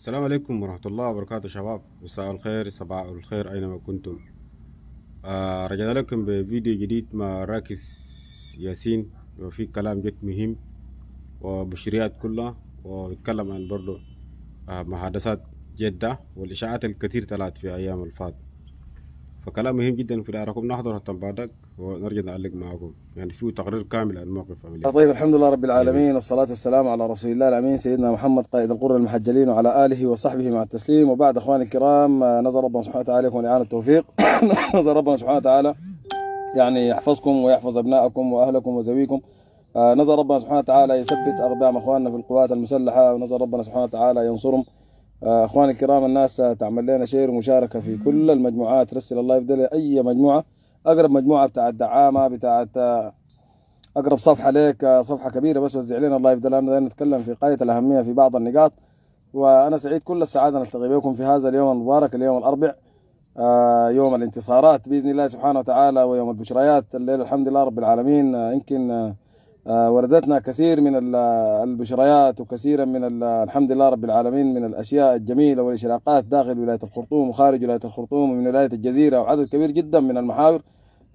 السلام عليكم ورحمة الله وبركاته شباب مساء الخير صباح الخير أينما كنتم آه رجعنا لكم بفيديو جديد مع راكس ياسين وفي كلام جد مهم وبشريات كلها ويتكلم عن برضو آه محادثات جدة والإشاعات الكثير طلعت في أيام الفات فكلام مهم جدا في العراق نحضر حتى بعدك ونرجع نعلق معكم يعني في تقرير كامل عن موقف طيب الحمد لله رب العالمين والصلاة والسلام على رسول الله الأمين سيدنا محمد قائد القرى المحجلين وعلى آله وصحبه مع التسليم وبعد أخواني الكرام نزل ربنا سبحانه وتعالى يكون إعانة التوفيق نزل ربنا سبحانه وتعالى يعني يحفظكم ويحفظ أبنائكم وأهلكم وزويكم آه، نزل ربنا سبحانه وتعالى يثبت أقدام أخواننا في القوات المسلحة ونزل ربنا سبحانه وتعالى ينصرهم آه، اخواني الكرام الناس تعمل لنا شير ومشاركه في كل المجموعات رسل الله يفضل اي مجموعه اقرب مجموعه بتاعت دعامه بتاعت آه، اقرب صفحه ليك آه، صفحه كبيره بس وزع لنا اللايف ده لنا نتكلم في غايه الاهميه في بعض النقاط وانا سعيد كل السعاده ان التقي بكم في هذا اليوم المبارك اليوم الاربع آه، يوم الانتصارات باذن الله سبحانه وتعالى ويوم البشريات الليله الحمد لله رب العالمين يمكن آه، وردتنا كثير من البشريات وكثيرا من الحمد لله رب العالمين من الاشياء الجميله والاشراقات داخل ولايه الخرطوم وخارج ولايه الخرطوم ومن ولايه الجزيره وعدد كبير جدا من المحاور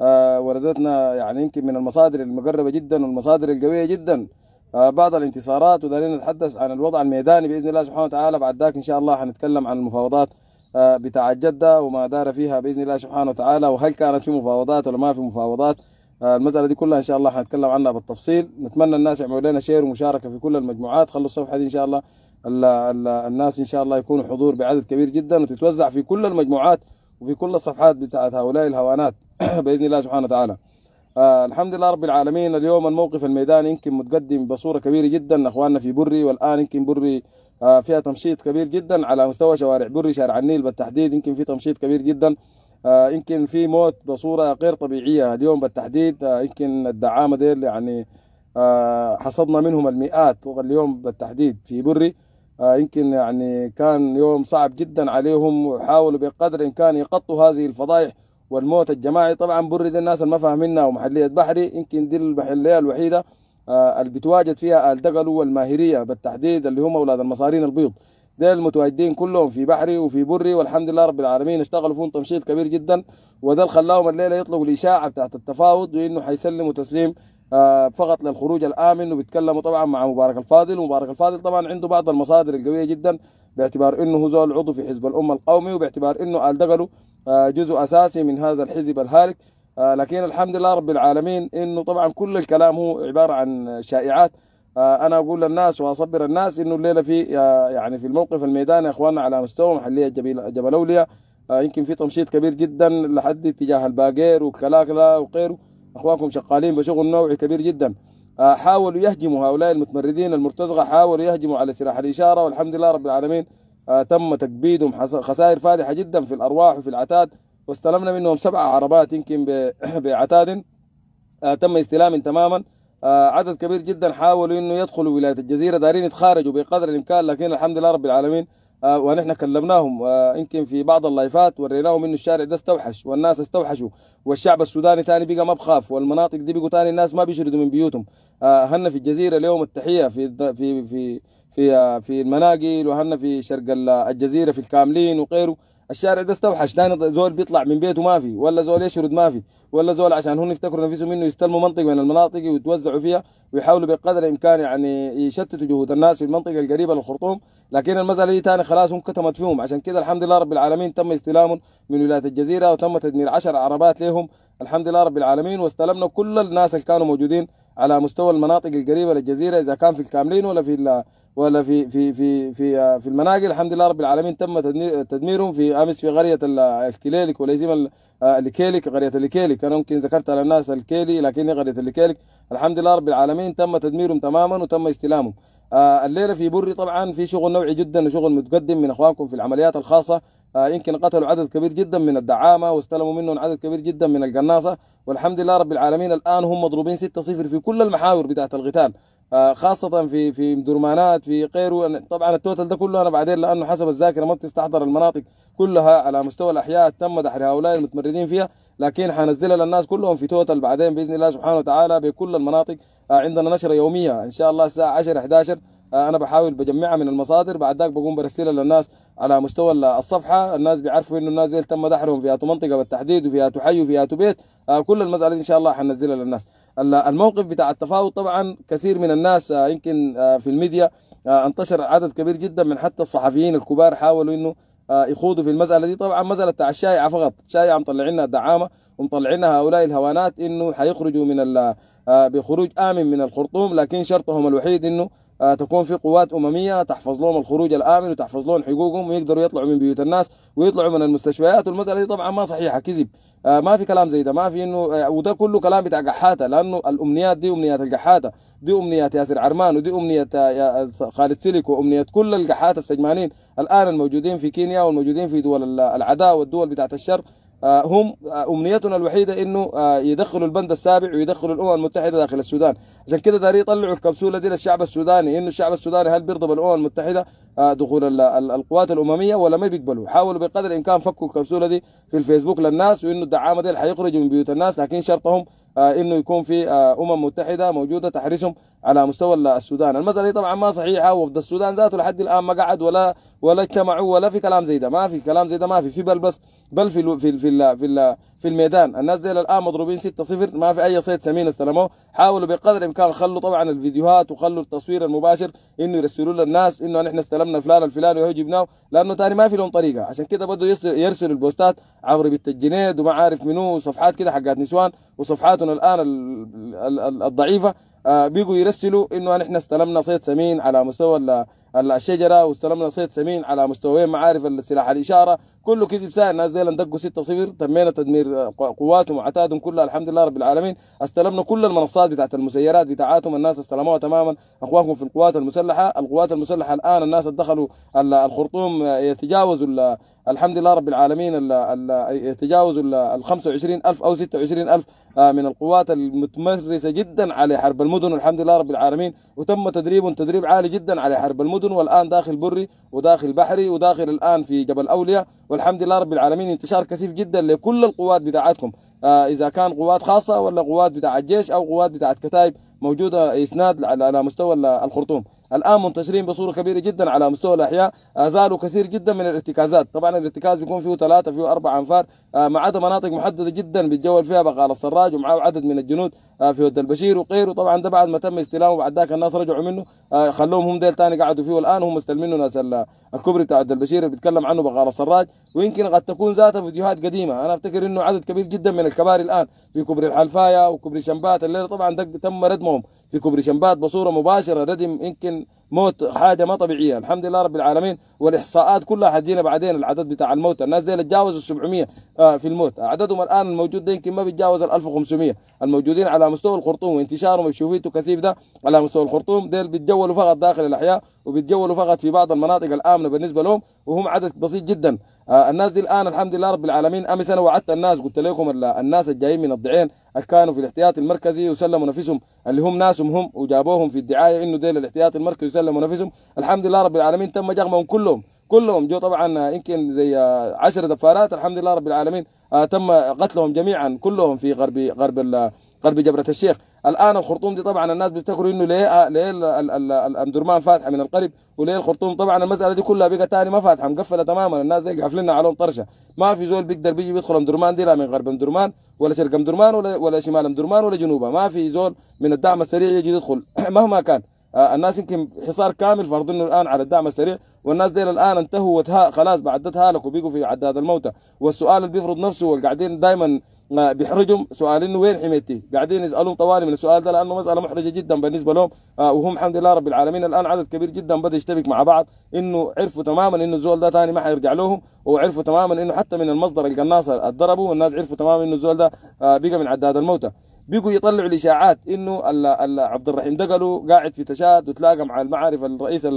آه، وردتنا يعني يمكن من المصادر المقربه جدا والمصادر القويه جدا آه، بعض الانتصارات ودارين نتحدث عن الوضع الميداني باذن الله سبحانه وتعالى بعد ذاك ان شاء الله حنتكلم عن المفاوضات بتاع جده وما دار فيها باذن الله سبحانه وتعالى وهل كانت في مفاوضات ولا ما في مفاوضات المساله دي كلها ان شاء الله حنتكلم عنها بالتفصيل نتمنى الناس يعملوا لنا شير ومشاركه في كل المجموعات خلوا الصفحه دي ان شاء الله الـ الـ الناس ان شاء الله يكونوا حضور بعدد كبير جدا وتتوزع في كل المجموعات وفي كل الصفحات بتاعت هؤلاء الهوانات باذن الله سبحانه وتعالى آه الحمد لله رب العالمين اليوم الموقف الميداني يمكن متقدم بصوره كبيره جدا اخواننا في بري والان يمكن بري آه فيها تمشيط كبير جدا على مستوى شوارع بري شارع النيل بالتحديد يمكن في تمشيط كبير جدا آه، يمكن في موت بصوره غير طبيعيه اليوم بالتحديد آه، يمكن الدعامه ديل يعني آه، حصدنا منهم المئات اليوم بالتحديد في بري يمكن يعني كان يوم صعب جدا عليهم وحاولوا بقدر الامكان يقطوا هذه الفضائح والموت الجماعي طبعا بري دي الناس اللي ما فاهمينها ومحليه بحري يمكن دي المحليه الوحيده اللي بتواجد فيها الدقل والماهريه بالتحديد اللي هم اولاد المصارين البيض ده متواجدين كلهم في بحري وفي بري والحمد لله رب العالمين اشتغلوا فيهم تمشيط كبير جدا وده اللي خلاهم الليله يطلقوا الاشاعه بتاعت التفاوض وانه حيسلموا تسليم آه، فقط للخروج الامن وبيتكلموا طبعا مع مبارك الفاضل ومبارك الفاضل طبعا عنده بعض المصادر القويه جدا باعتبار انه هو زول عضو في حزب الامه القومي وباعتبار انه ال دغلو آه، جزء اساسي من هذا الحزب الهالك آه، لكن الحمد لله رب العالمين انه طبعا كل الكلام هو عباره عن شائعات آه، انا اقول للناس واصبر الناس انه الليله في يعني في الموقف الميداني اخواننا على مستوى محليه جبل جبل اولياء آه، يمكن في تمشيط كبير جدا لحد اتجاه الباقير وكلاكلا وغيره اخوانكم شغالين بشغل نوعي كبير جدا آه، حاولوا يهجموا هؤلاء المتمردين المرتزقه حاولوا يهجموا على سلاح الاشاره والحمد لله رب العالمين تم تكبيدهم خسائر فادحه جدا في الارواح وفي العتاد واستلمنا منهم سبع عربات يمكن بعتاد تم استلام تماما آه، عدد كبير جدا حاولوا انه يدخلوا ولايه الجزيره دارين يتخارجوا بقدر الامكان لكن الحمد لله رب العالمين آه، ونحن كلمناهم آه، يمكن في بعض اللايفات وريناهم انه الشارع ده استوحش والناس استوحشوا والشعب السوداني ثاني بقى ما بخاف والمناطق دي بقوا ثاني الناس ما بيشردوا من بيوتهم هن في الجزيره اليوم التحيه في في في في في المناقل وهن في شرق الجزيره في الكاملين وغيره الشارع ده استوحش تاني زول بيطلع من بيته ما في ولا زول يشرد ما في ولا زول عشان هم يفتكروا نفسهم انه يستلموا منطقه من المناطق ويتوزعوا فيها ويحاولوا بقدر الامكان يعني يشتتوا جهود الناس في المنطقه القريبه للخرطوم لكن المساله دي ثاني خلاص هم كتمت فيهم عشان كده الحمد لله رب العالمين تم استلامهم من ولايه الجزيره وتم تدمير 10 عربات لهم الحمد لله رب العالمين واستلمنا كل الناس اللي كانوا موجودين على مستوى المناطق القريبه للجزيره اذا كان في الكاملين ولا في ولا في في في في آه، في المناقل الحمد لله رب العالمين تم تدميرهم في امس في قريه الكليلك وليزم الكيلك قريه الكيلك انا ممكن ذكرت على الناس الكيلي لكن قريه الكيلك الحمد لله رب العالمين تم تدميرهم تماما وتم استلامهم آه، الليله في بري طبعا في شغل نوعي جدا وشغل متقدم من اخوانكم في العمليات الخاصه آه، يمكن قتلوا عدد كبير جدا من الدعامة واستلموا منهم عدد كبير جدا من القناصة والحمد لله رب العالمين الآن هم مضروبين 6-0 في كل المحاور بتاعت القتال آه، خاصة في في درمانات في غيره طبعا التوتل ده كله انا بعدين لانه حسب الذاكرة ما بتستحضر المناطق كلها على مستوى الاحياء تم دحر هؤلاء المتمردين فيها لكن حنزلها للناس كلهم في توتل بعدين باذن الله سبحانه وتعالى بكل المناطق آه، عندنا نشرة يومية ان شاء الله الساعة 10 11 آه، انا بحاول بجمعها من المصادر بعد ذاك بقوم برسلها للناس على مستوى الصفحه الناس بيعرفوا انه الناس دي تم دحرهم فيها منطقه بالتحديد وفيها حي وفيها بيت آه، كل المساله دي ان شاء الله حنزلها للناس الموقف بتاع التفاوض طبعا كثير من الناس آه، يمكن في الميديا انتشر عدد كبير جدا من حتى الصحفيين الكبار حاولوا انه يخوضوا في المساله دي طبعا مساله بتاع الشائعه فقط شائعه مطلعينها الدعامه ومطلعين هؤلاء الهوانات انه حيخرجوا من بخروج امن من الخرطوم لكن شرطهم الوحيد انه آه، تكون في قوات امميه تحفظ لهم الخروج الامن وتحفظ لهم حقوقهم ويقدروا يطلعوا من بيوت الناس ويطلعوا من المستشفيات والمساله دي طبعا ما صحيحه كذب آه، ما في كلام زي ده ما في انه آه، وده كله كلام بتاع قحاته لانه الامنيات دي امنيات القحاته دي امنيات ياسر عرمان ودي أمنيات خالد سلك وامنيات كل القحات السجمانين الان الموجودين في كينيا والموجودين في دول العداء والدول بتاعت الشر آه، هم آه، امنيتنا الوحيده انه آه، يدخلوا البند السابع ويدخلوا الامم المتحده داخل السودان عشان كده داري يطلعوا الكبسوله دي للشعب السوداني انه الشعب السوداني هل بيرضى بالامم المتحده دخول القوات الامميه ولا ما بيقبلوا حاولوا بقدر الامكان فكوا الكبسوله دي في الفيسبوك للناس وانه الدعامه دي حيخرجوا من بيوت الناس لكن شرطهم انه يكون في امم متحده موجوده تحرسهم على مستوى السودان، المساله طبعا ما صحيحه وفد السودان ذاته لحد الان ما قعد ولا ولا اجتمعوا ولا في كلام زي ده، ما في كلام زي ده ما في في بلبس بل في الو... في ال... في ال... في, ال... في الميدان الناس دي الان مضروبين 6-0 ما في اي صيد سمين استلموه حاولوا بقدر الامكان خلوا طبعا الفيديوهات وخلوا التصوير المباشر انه يرسلوا للناس انه نحن استلمنا فلان الفلاني وهو جبناه لانه ثاني ما في لهم طريقه عشان كده بده يرسل البوستات عبر بيت الجنيد وما عارف منو وصفحات كده حقات نسوان وصفحاتنا الان ال... ال... ال... الضعيفه آه بيجوا يرسلوا انه نحن استلمنا صيد سمين على مستوى الشجره واستلمنا صيد سمين على مستويين معارف السلاح الاشاره كله كذب ساعه الناس دي دقوا 6 صفر تمينا تدمير قواتهم وعتادهم كلها الحمد لله رب العالمين استلمنا كل المنصات بتاعت المسيرات بتاعتهم الناس استلموها تماما اخوانكم في القوات المسلحه القوات المسلحه الان الناس دخلوا الخرطوم يتجاوزوا الحمد لله رب العالمين ال ال يتجاوزوا ال 25000 او 26000 آه، من القوات المتمرسه جدا على حرب المدن الحمد لله رب العالمين وتم تدريب تدريب عالي جدا على حرب المدن والان داخل بري وداخل بحري وداخل الان في جبل اولياء والحمد لله رب العالمين انتشار كثيف جدا لكل القوات بتاعتكم آه اذا كان قوات خاصه ولا قوات بتاع الجيش او قوات بتاعت كتائب موجوده اسناد على مستوى الخرطوم الان منتشرين بصوره كبيره جدا على مستوى الاحياء آه، زالوا كثير جدا من الارتكازات طبعا الارتكاز بيكون فيه ثلاثه فيه اربع انفار آه، ما عدا مناطق محدده جدا بيتجول فيها بقال السراج ومعه عدد من الجنود آه، في ود البشير وغيره طبعا ده بعد ما تم استلامه بعد ذاك الناس رجعوا منه خلوهم هم ديل ثاني قعدوا فيه والان هم مستلمينه ناس الكوبري بتاع ود البشير اللي بيتكلم عنه بقال السراج ويمكن قد تكون ذاتها فيديوهات قديمه انا افتكر انه عدد كبير جدا من الكباري الان في كوبري الحلفايه وكوبري شمبات الليله طبعا ده تم ردمهم في كوبري شمبات بصوره مباشره ردم يمكن موت حاجه ما طبيعيه الحمد لله رب العالمين والاحصاءات كلها حتجينا بعدين العدد بتاع الموتى الناس دي اللي تجاوزوا 700 آه، في الموت عددهم الان الموجود ده يمكن ما بيتجاوز ال 1500 الموجودين على مستوى الخرطوم وانتشارهم بشوفيه كثيف ده على مستوى الخرطوم ديل بيتجولوا فقط داخل الاحياء وبيتجولوا فقط في بعض المناطق الامنه بالنسبه لهم وهم عدد بسيط جدا آه، الناس دي الان الحمد لله رب العالمين امس انا وعدت الناس قلت لكم الناس الجايين من الضعين كانوا في الاحتياط المركزي وسلموا نفسهم اللي هم ناسهم هم وجابوهم في الدعايه انه ديل الاحتياط المركزي وسلم ونفسهم الحمد لله رب العالمين تم جغمهم كلهم كلهم جو طبعا يمكن زي عشر دفارات الحمد لله رب العالمين آه، تم قتلهم جميعا كلهم في غرب غرب غرب جبرة الشيخ الآن الخرطوم دي طبعا الناس بيفتكروا إنه ليه آه، ليه الأمدرمان فاتحة من القرب وليه الخرطوم طبعا المسألة دي كلها بقى تاني ما فاتحة مقفلة تماما الناس زي قافلين عليهم طرشة ما في زول بيقدر بيجي بيدخل أمدرمان دي لا من غرب أمدرمان ولا شرق أمدرمان ولا ولا شمال أمدرمان ولا جنوبها ما في زول من الدعم السريع يجي يدخل مهما كان آه، الناس يمكن حصار كامل فرضوا انه الان على الدعم السريع والناس ديل الان انتهوا وتها خلاص بعدتها لك وبيقوا في عداد الموتى والسؤال اللي بيفرض نفسه والقاعدين دائما آه، بيحرجهم سؤال انه وين حميتي؟ قاعدين يسالون طوالي من السؤال ده لانه مساله محرجه جدا بالنسبه لهم آه، وهم الحمد لله رب العالمين الان عدد كبير جدا بدا يشتبك مع بعض انه عرفوا تماما انه الزول ده ثاني ما حيرجع لهم وعرفوا تماما انه حتى من المصدر القناصه اتضربوا والناس عرفوا تماما انه الزول ده بقى من عداد الموتى بيجوا يطلعوا الاشاعات انه عبد الرحيم دقلو قاعد في تشاد وتلاقى مع المعارف الرئيس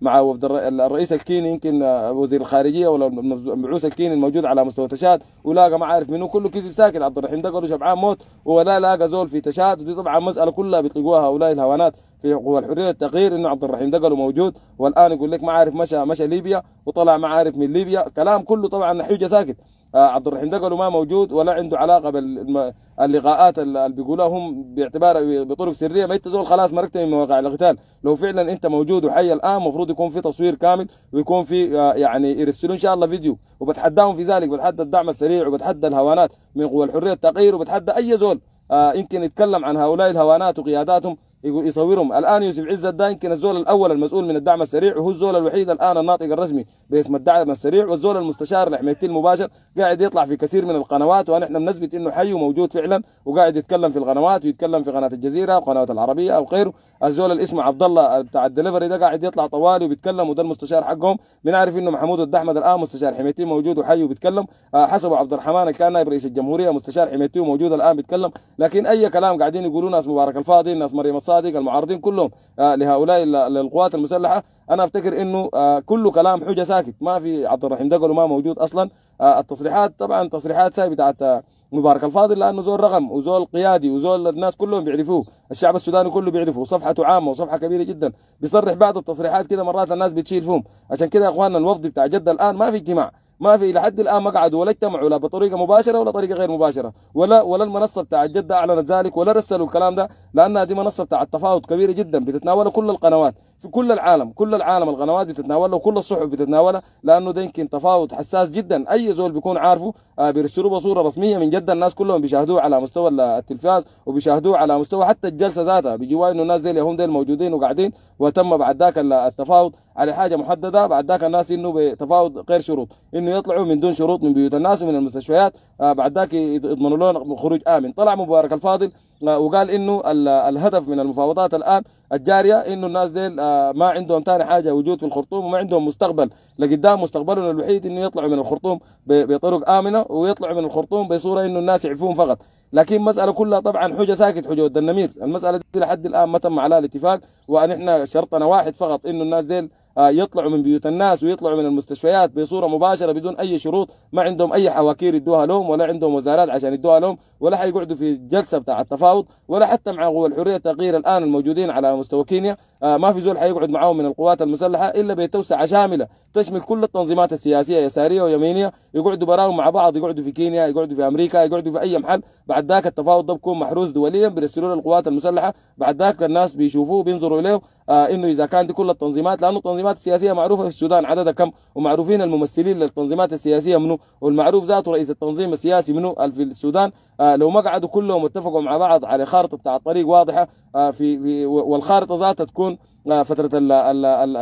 مع وفد الرئيس الكيني يمكن آه، وزير الخارجيه ولا المبعوث الكيني الموجود على مستوى تشاد ولاقى معارف منه كله كذب ساكت عبد الرحيم دقلو شبعان موت ولا لاقى زول في تشاد ودي طبعا مساله كلها بيطلقوها هؤلاء الهوانات في قوى الحريه التغيير انه عبد الرحيم دقلو موجود والان يقول لك معارف مشى مشى ليبيا وطلع معارف من ليبيا كلام كله طبعا حجه ساكت آه، عبد الرحيم دقلو ما موجود ولا عنده علاقه باللقاءات اللي بيقولوها هم باعتبارها بطرق سريه ما انت زول خلاص مركت من مواقع القتال لو فعلا انت موجود وحي الان المفروض يكون في تصوير كامل ويكون في آه، يعني يرسلوا ان شاء الله فيديو وبتحداهم في ذلك بتحدى الدعم السريع وبتحدى الهوانات من قوى الحريه التغيير وبتحدى اي زول آه، يمكن يتكلم عن هؤلاء الهوانات وقياداتهم يقول يصورهم الان يوسف عز ده يمكن الزول الاول المسؤول من الدعم السريع وهو الزول الوحيد الان الناطق الرسمي باسم الدعم السريع والزول المستشار لحميتي المباشر قاعد يطلع في كثير من القنوات ونحن بنثبت انه حي وموجود فعلا وقاعد يتكلم في القنوات ويتكلم في قناه الجزيره وقناه العربيه او غيره الزول اللي اسمه عبد الله بتاع الدليفري ده قاعد يطلع طوالي وبيتكلم وده المستشار حقهم بنعرف انه محمود الدحمد الان مستشار حميتي موجود وحي وبيتكلم آه، حسب عبد الرحمن اللي كان نائب رئيس الجمهوريه مستشار حميتي وموجود الان بيتكلم لكن اي كلام قاعدين يقولوه ناس مبارك الفاضي ناس مريم الصالح الصادق المعارضين كلهم آه، لهؤلاء القوات المسلحه انا افتكر انه آه، كله كلام حجه ساكت ما في عبد الرحيم دقلو ما موجود اصلا آه، التصريحات طبعا تصريحات ساي بتاعت مبارك الفاضل لانه زول رقم وزول قيادي وزول الناس كلهم بيعرفوه الشعب السوداني كله بيعرفه صفحته عامه وصفحه كبيره جدا بيصرح بعض التصريحات كده مرات الناس بتشيل فيهم عشان كده يا اخواننا الوفد بتاع جده الان ما في اجتماع ما في لحد الان مقعد ولا اجتمعوا لا بطريقه مباشره ولا طريقه غير مباشره ولا ولا المنصه بتاع جده اعلنت ذلك ولا رسلوا الكلام ده لانها دي منصه بتاع التفاوض كبيره جدا بتتناول كل القنوات في كل العالم كل العالم القنوات بتتناولها وكل الصحف بتتناولها لانه ده يمكن تفاوض حساس جدا اي زول بيكون عارفه آه، بيرسلوه بصوره رسميه من جد الناس كلهم بيشاهدوه على مستوى التلفاز وبيشاهدوه على مستوى حتى الجلسه ذاتها بيجوا انه الناس زي هم ديل موجودين وقاعدين وتم بعد ذاك التفاوض على حاجه محدده بعد ذاك الناس انه بتفاوض غير شروط انه يطلعوا من دون شروط من بيوت الناس ومن المستشفيات آه، بعد ذاك يضمنوا لهم خروج امن طلع مبارك الفاضل آه، وقال انه الهدف من المفاوضات الان الجاريه انه الناس ديل آه، ما عندهم ثاني حاجه وجود في الخرطوم وما عندهم مستقبل لقدام مستقبلهم الوحيد انه يطلعوا من الخرطوم بطرق امنه ويطلعوا من الخرطوم بصوره انه الناس يعفون فقط لكن المساله كلها طبعا حجه ساكت حجه الدنمير المساله دي لحد الان ما تم عليها الاتفاق وان احنا شرطنا واحد فقط انه الناس ديل آه، يطلعوا من بيوت الناس ويطلعوا من المستشفيات بصوره مباشره بدون اي شروط ما عندهم اي حواكير يدوها لهم ولا عندهم وزارات عشان يدوها لهم ولا حيقعدوا في جلسه بتاع التفاوض ولا حتى مع قوى الحريه التغيير الان الموجودين على مستوى كينيا آه، ما في زول حيقعد معاهم من القوات المسلحه الا بتوسعه شامله تشمل كل التنظيمات السياسيه يساريه ويمينيه يقعدوا براهم مع بعض يقعدوا في كينيا يقعدوا في امريكا يقعدوا في اي محل بعد ذاك التفاوض ده بيكون محروس دوليا بيرسلوا القوات المسلحه بعد ذاك الناس بيشوفوه بينظروا اليه آه، انه اذا كان دي كل التنظيمات لانه التنظيمات السياسيه معروفه في السودان عددها كم ومعروفين الممثلين للتنظيمات السياسيه منه والمعروف ذاته رئيس التنظيم السياسي منه آه، في السودان آه، لو ما قعدوا كلهم واتفقوا مع بعض على خارطه بتاع الطريق واضحه في والخارطه ذاتها تكون فتره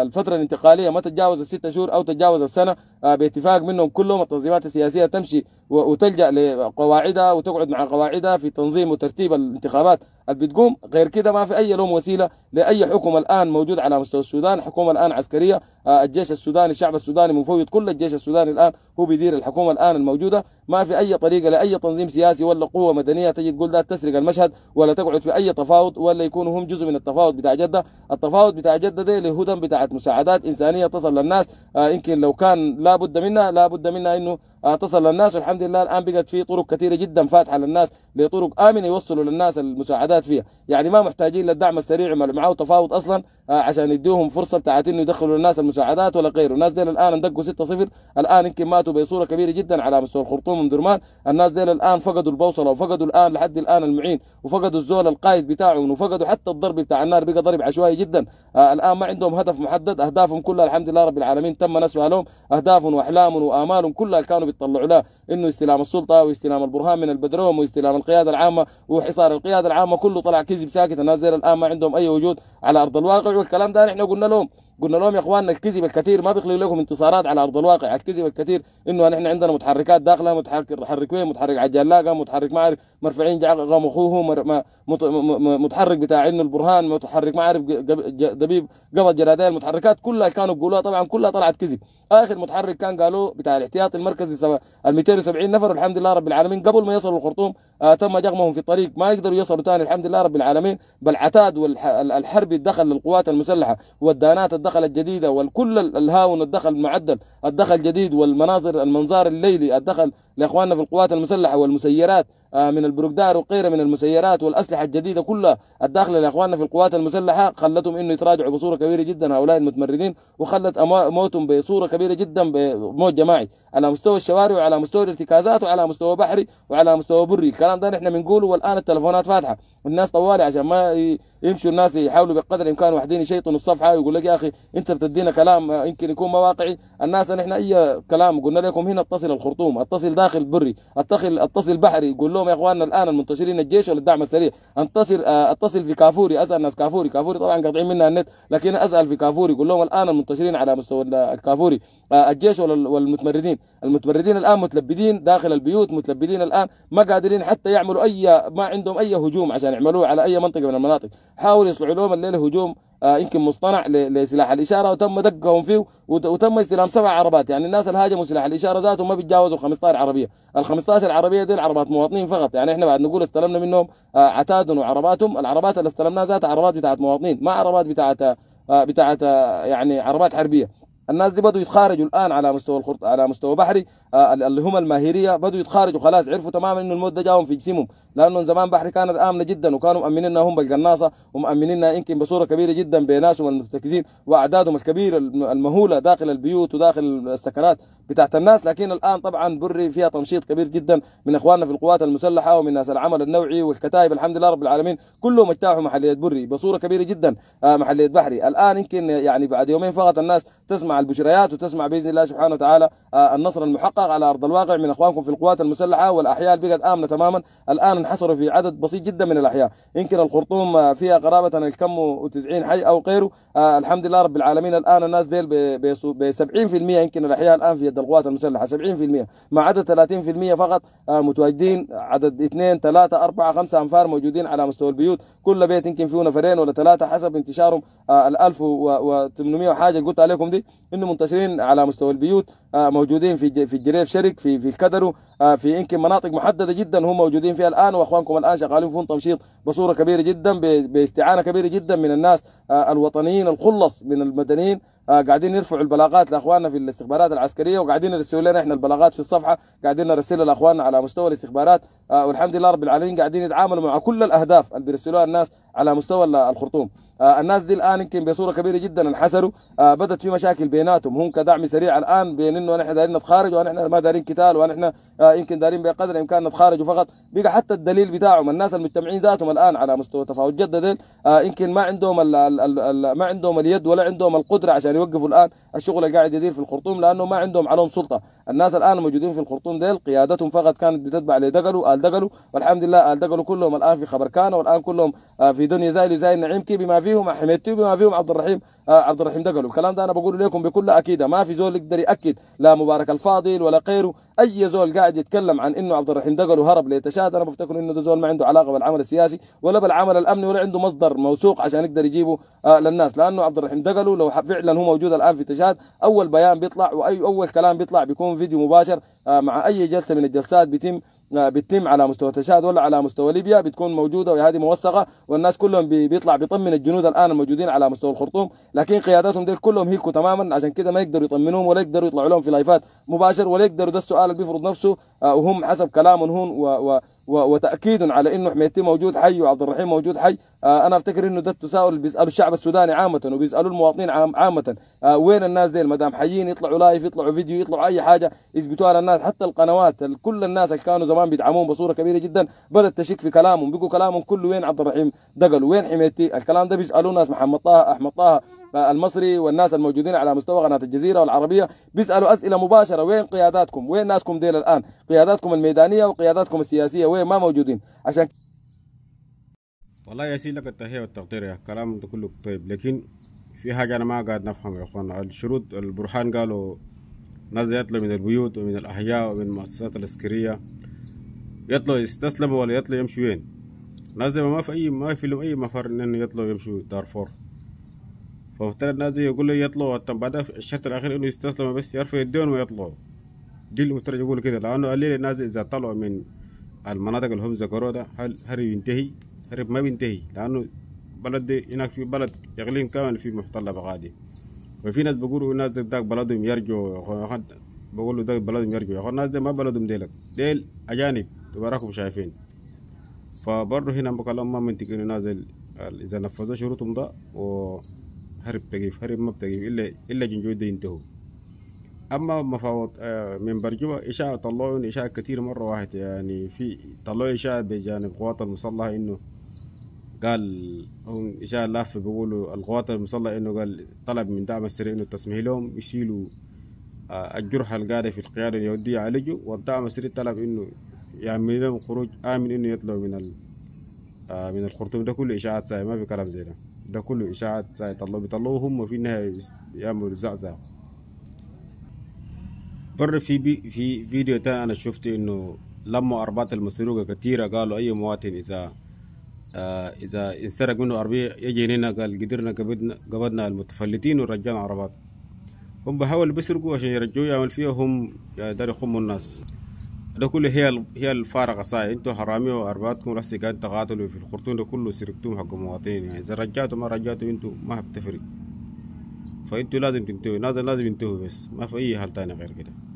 الفتره الانتقاليه ما تتجاوز الست شهور او تتجاوز السنه آه، باتفاق منهم كلهم التنظيمات السياسيه تمشي وتلجا لقواعدها وتقعد مع قواعدها في تنظيم وترتيب الانتخابات اللي بتقوم غير كده ما في اي لوم وسيله لاي حكم الان موجود على مستوى السودان حكومه الان عسكريه آه، الجيش السوداني الشعب السوداني مفوض كل الجيش السوداني الان هو بيدير الحكومه الان الموجوده ما في اي طريقه لاي تنظيم سياسي ولا قوه مدنيه تجي تقول ده تسرق المشهد ولا تقعد في اي تفاوض ولا يكونوا هم جزء من التفاوض بتاع جده التفاوض بتاع جده دي لهدم بتاعت مساعدات انسانيه تصل للناس آه، يمكن لو كان لابد منها لابد منها انه آه، تصل للناس والحمد لله الان بقت في طرق كثيره جدا فاتحه للناس لطرق امنه يوصلوا للناس المساعدات فيها يعني ما محتاجين للدعم السريع معه تفاوض اصلا آه، عشان يديهم فرصه بتاعت انه يدخلوا الناس المساعدات ولا غيره الناس ديل الان اندقوا 6 0 الان يمكن ماتوا بصوره كبيره جدا على مستوى الخرطوم ومدرمان الناس ديل الان فقدوا البوصله وفقدوا الان لحد الان المعين وفقدوا الزول القائد بتاعهم وفقدوا حتى الضرب بتاع النار بقى ضرب عشوائي جدا آه، الان ما عندهم هدف محدد اهدافهم كلها الحمد لله رب العالمين تم نسوها لهم اهدافهم واحلامهم وامالهم كلها كانوا بيتطلعوا لها انه استلام السلطه واستلام البرهان من البدروم واستلام القياده العامه وحصار القياده العامه كله طلع كذب ساكت الناس ديل الان ما عندهم اي وجود على ارض الواقع والكلام ده احنا قلنا لهم قلنا لهم يا اخواننا الكذب الكثير ما بيخلق لكم انتصارات على ارض الواقع الكذب الكثير انه نحن عندنا متحركات داخله متحرك متحرك وين متحرك عجلاقه متحرك ما اعرف مرفعين قام اخوه متحرك بتاع انه البرهان متحرك ما اعرف دبيب قبض جلاديه المتحركات كلها كانوا بيقولوها طبعا كلها طلعت كذب اخر متحرك كان قالوا بتاع الاحتياطي المركزي ال 270 نفر الحمد لله رب العالمين قبل ما يصلوا الخرطوم آه تم جغمهم في الطريق ما يقدروا يصلوا ثاني الحمد لله رب العالمين بل عتاد والحربي دخل للقوات المسلحه والدانات الدخل الجديدة والكل الهاون الدخل المعدل الدخل الجديد والمناظر المنظار الليلي الدخل لإخواننا في القوات المسلحة والمسيرات آه، من البروكدار وغيره من المسيرات والاسلحه الجديده كلها الداخله لاخواننا في القوات المسلحه خلتهم انه يتراجعوا بصوره كبيره جدا هؤلاء المتمردين وخلت موتهم بصوره كبيره جدا بموت جماعي على مستوى الشوارع وعلى مستوى الارتكازات وعلى مستوى بحري وعلى مستوى بري الكلام ده نحن بنقوله والان التلفونات فاتحه الناس طوالي عشان ما يمشوا الناس يحاولوا بقدر الامكان واحدين يشيطنوا الصفحه ويقول لك يا اخي انت بتدينا كلام يمكن يكون ما واقعي الناس نحن اي كلام قلنا لكم هنا اتصل الخرطوم اتصل داخل بري اتصل اتصل بحري قول لهم يا اخواننا الان المنتشرين الجيش ولا الدعم السريع انتصر آه، اتصل في كافوري اسال ناس كافوري كافوري طبعا قاطعين منها النت لكن اسال في كافوري قول لهم الان المنتشرين على مستوى الكافوري آه، الجيش والمتمردين المتمردين الان متلبدين داخل البيوت متلبدين الان ما قادرين حتى يعملوا اي ما عندهم اي هجوم عشان يعملوه على اي منطقه من المناطق حاولوا يصلحوا لهم الليله هجوم آه، يمكن مصطنع لسلاح الاشاره وتم دقهم فيه وتم استلام سبع عربات يعني الناس اللي هاجموا سلاح الاشاره ذاتهم ما بيتجاوزوا 15 عربيه ال 15 عربيه دي عربات مواطنين فقط يعني احنا بعد نقول استلمنا منهم آه، عتادهم وعرباتهم العربات اللي استلمناها ذاتها عربات بتاعت مواطنين ما عربات بتاعت آه، بتاعت يعني عربات حربيه الناس دي بدوا يتخارجوا الان على مستوى الخرط على مستوى بحري آه، اللي هم الماهيريه بدوا يتخارجوا خلاص عرفوا تماما انه الموت ده جاهم في جسمهم لانه زمان بحري كانت امنه جدا وكانوا مأمنيننا هم بالقناصه ومأمنيننا يمكن بصوره كبيره جدا بناسهم المرتكزين واعدادهم الكبيره المهوله داخل البيوت وداخل السكنات بتاعت الناس لكن الآن طبعا بري فيها تنشيط كبير جدا من إخواننا في القوات المسلحة ومن ناس العمل النوعي والكتائب الحمد لله رب العالمين كلهم اجتاحوا محلية بري بصورة كبيرة جدا آه، محلية بحري الآن يمكن يعني بعد يومين فقط الناس تسمع البشريات وتسمع بإذن الله سبحانه وتعالى آه، النصر المحقق على أرض الواقع من إخوانكم في القوات المسلحة والأحياء اللي بقت آمنة تماما الآن انحصروا في عدد بسيط جدا من الأحياء يمكن الخرطوم آه، فيها قرابة الكم و90 حي أو غيره الحمد لله رب العالمين الآن الناس ديل ب 70% يمكن الأحياء الآن في ضد القوات المسلحة 70% ما عدا 30% فقط آه، متواجدين عدد 2 3 4 5 أنفار موجودين على مستوى البيوت كل بيت يمكن فيه نفرين ولا ثلاثة حسب انتشارهم آه، ال 1800 وحاجة قلت عليكم دي إنه منتشرين على مستوى البيوت آه، موجودين في في الجريف شرك في في الكدرو آه، في يمكن مناطق محدده جدا هم موجودين فيها الان واخوانكم الان شغالين في تمشيط بصوره كبيره جدا باستعانه كبيره جدا من الناس آه، الوطنيين الخلص من المدنيين آه، قاعدين يرفعوا البلاغات لاخواننا في الاستخبارات العسكريه وقاعدين يرسلوا لنا احنا البلاغات في الصفحه قاعدين نرسلها لاخواننا على مستوى الاستخبارات والحمد لله رب العالمين قاعدين يتعاملوا مع كل الاهداف اللي بيرسلوها الناس على مستوى الخرطوم آه، الناس دي الان يمكن بصوره كبيره جدا انحسروا آه، بدت في مشاكل بيناتهم هم كدعم سريع الان بين انه نحن دارين نتخارج ونحن ما دارين قتال ونحن آه، يمكن دارين بقدر الامكان نتخارج فقط بقى حتى الدليل بتاعهم الناس المجتمعين ذاتهم الان على مستوى تفاوض جده ديل يمكن ما عندهم الـ الـ الـ ما عندهم اليد ولا عندهم القدره عشان يوقفوا الان الشغل اللي قاعد يدير في الخرطوم لانه ما عندهم عليهم سلطه الناس الان موجودين في الخرطوم ديل قيادتهم فقط كانت بتتبع لدقلو ال دقلو والحمد لله ال دقلو كلهم الان في خبركانه والان كلهم في في دنيا زي زي نعيمتي بما فيهم حميدتي بما فيهم عبد الرحيم آه عبد الرحيم دقلو الكلام ده انا بقوله لكم بكل اكيده ما في زول يقدر ياكد لا مبارك الفاضل ولا غيره اي زول قاعد يتكلم عن انه عبد الرحيم دقلو هرب ليتشاد انا بفتكر انه ده زول ما عنده علاقه بالعمل السياسي ولا بالعمل الامني ولا عنده مصدر موثوق عشان يقدر يجيبه آه للناس لانه عبد الرحيم دقلو لو فعلا هو موجود الان في تشاد اول بيان بيطلع واي اول كلام بيطلع بيكون فيديو مباشر آه مع اي جلسه من الجلسات بيتم بتتم على مستوى تشاد ولا على مستوى ليبيا بتكون موجوده وهذه موثقه والناس كلهم بيطلع بيطمن الجنود الان الموجودين على مستوى الخرطوم لكن قياداتهم ديل كلهم هيكوا تماما عشان كده ما يقدروا يطمنوهم ولا يقدروا يطلعوا لهم في لايفات مباشر ولا يقدروا ده السؤال اللي بيفرض نفسه آه، وهم حسب كلامهم هون و, و وتاكيد على انه حميتي موجود حي وعبد الرحيم موجود حي آه انا افتكر انه ده التساؤل اللي بيسالوا الشعب السوداني عامه وبيسالوا المواطنين عامه آه وين الناس دي ما دام حيين يطلعوا لايف يطلعوا فيديو يطلعوا اي حاجه يثبتوها للناس حتى القنوات كل الناس اللي كانوا زمان بيدعموهم بصوره كبيره جدا بدات تشك في كلامهم بيقوا كلامهم كله وين عبد الرحيم دقل وين حميتي الكلام ده بيسالوه ناس محمد طه احمد طه المصري والناس الموجودين على مستوى قناه الجزيره والعربيه بيسالوا اسئله مباشره وين قياداتكم وين ناسكم ديل الان قياداتكم الميدانيه وقياداتكم السياسيه وين ما موجودين عشان والله يا لك التحية والتقدير يا كلام ده كله طيب لكن في حاجه انا ما قاعد نفهم يا اخوان الشروط البرهان قالوا ناس يطلع من البيوت ومن الاحياء ومن المؤسسات العسكريه يطلع يستسلموا ولا يطلع يمشي وين ناس ما في اي ما في لهم اي مفر انه يطلعوا يمشوا دارفور فافترض نازل يقول له يطلع طب بعدها الشرط الاخير انه يستسلم بس يرفع يدين ويطلع دي المفترض يقول كده لانه قال لي الناس اذا طلعوا من المناطق اللي هم ذكروها ده هل هرب ينتهي هرب ما بينتهي لانه بلد دي هناك في بلد اقليم كامل في محتل بغادي وفي ناس بيقولوا الناس داك بلدهم يرجعوا بقول له ده بلدهم يرجعوا يا الناس دي ما بلدهم ديلك ديل اجانب تباركم شايفين فبرضه هنا بكلام ما منطقي نازل اذا نفذوا شروطهم ده و هرب تجيف هرب ما بتجيف إلا إلا جنجود ينتهوا أما مفاوض من برجوا إشاعة طلعون إشاعة كتير مرة واحد يعني في طلعوا إشاعة بجانب قوات المسلحة إنه قال هم إشاعة لاف بيقولوا القوات المسلحة إنه قال طلب من دعم السريع إنه التسميح لهم يشيلوا الجرحى القاعدة في القيادة اليهودية يعالجوا والدعم السريع طلب إنه يعمل لهم خروج آمن إنه يطلعوا من آه، من الخرطوم ده كله اشاعات ساي ما في كلام زي ده ده كله اشاعات ساي طلعوا بيطلعوا هم في النهايه يعملوا زعزعه بر في بي في فيديو تاني انا شفت انه لما ارباط المسروقه كثيره قالوا اي مواطن اذا آه، اذا انسرق منه عربيه يجي هنا قال قدرنا قبضنا قبضنا المتفلتين ورجعنا عربات هم بحاولوا بيسرقوا عشان يرجعوا يعمل فيهم يقدروا يعني يخموا الناس ده كله هي هي الفارغه صاي انتوا حراميه واربعتكم راسي كان تقاتلوا في الخرطوم ده كله سرقتوه حق مواطنين يعني اذا رجعتوا ما رجعتوا انتوا ما بتفرق فانتوا لازم تنتهوا لازم لازم تنتهوا بس ما في اي حل تاني غير كده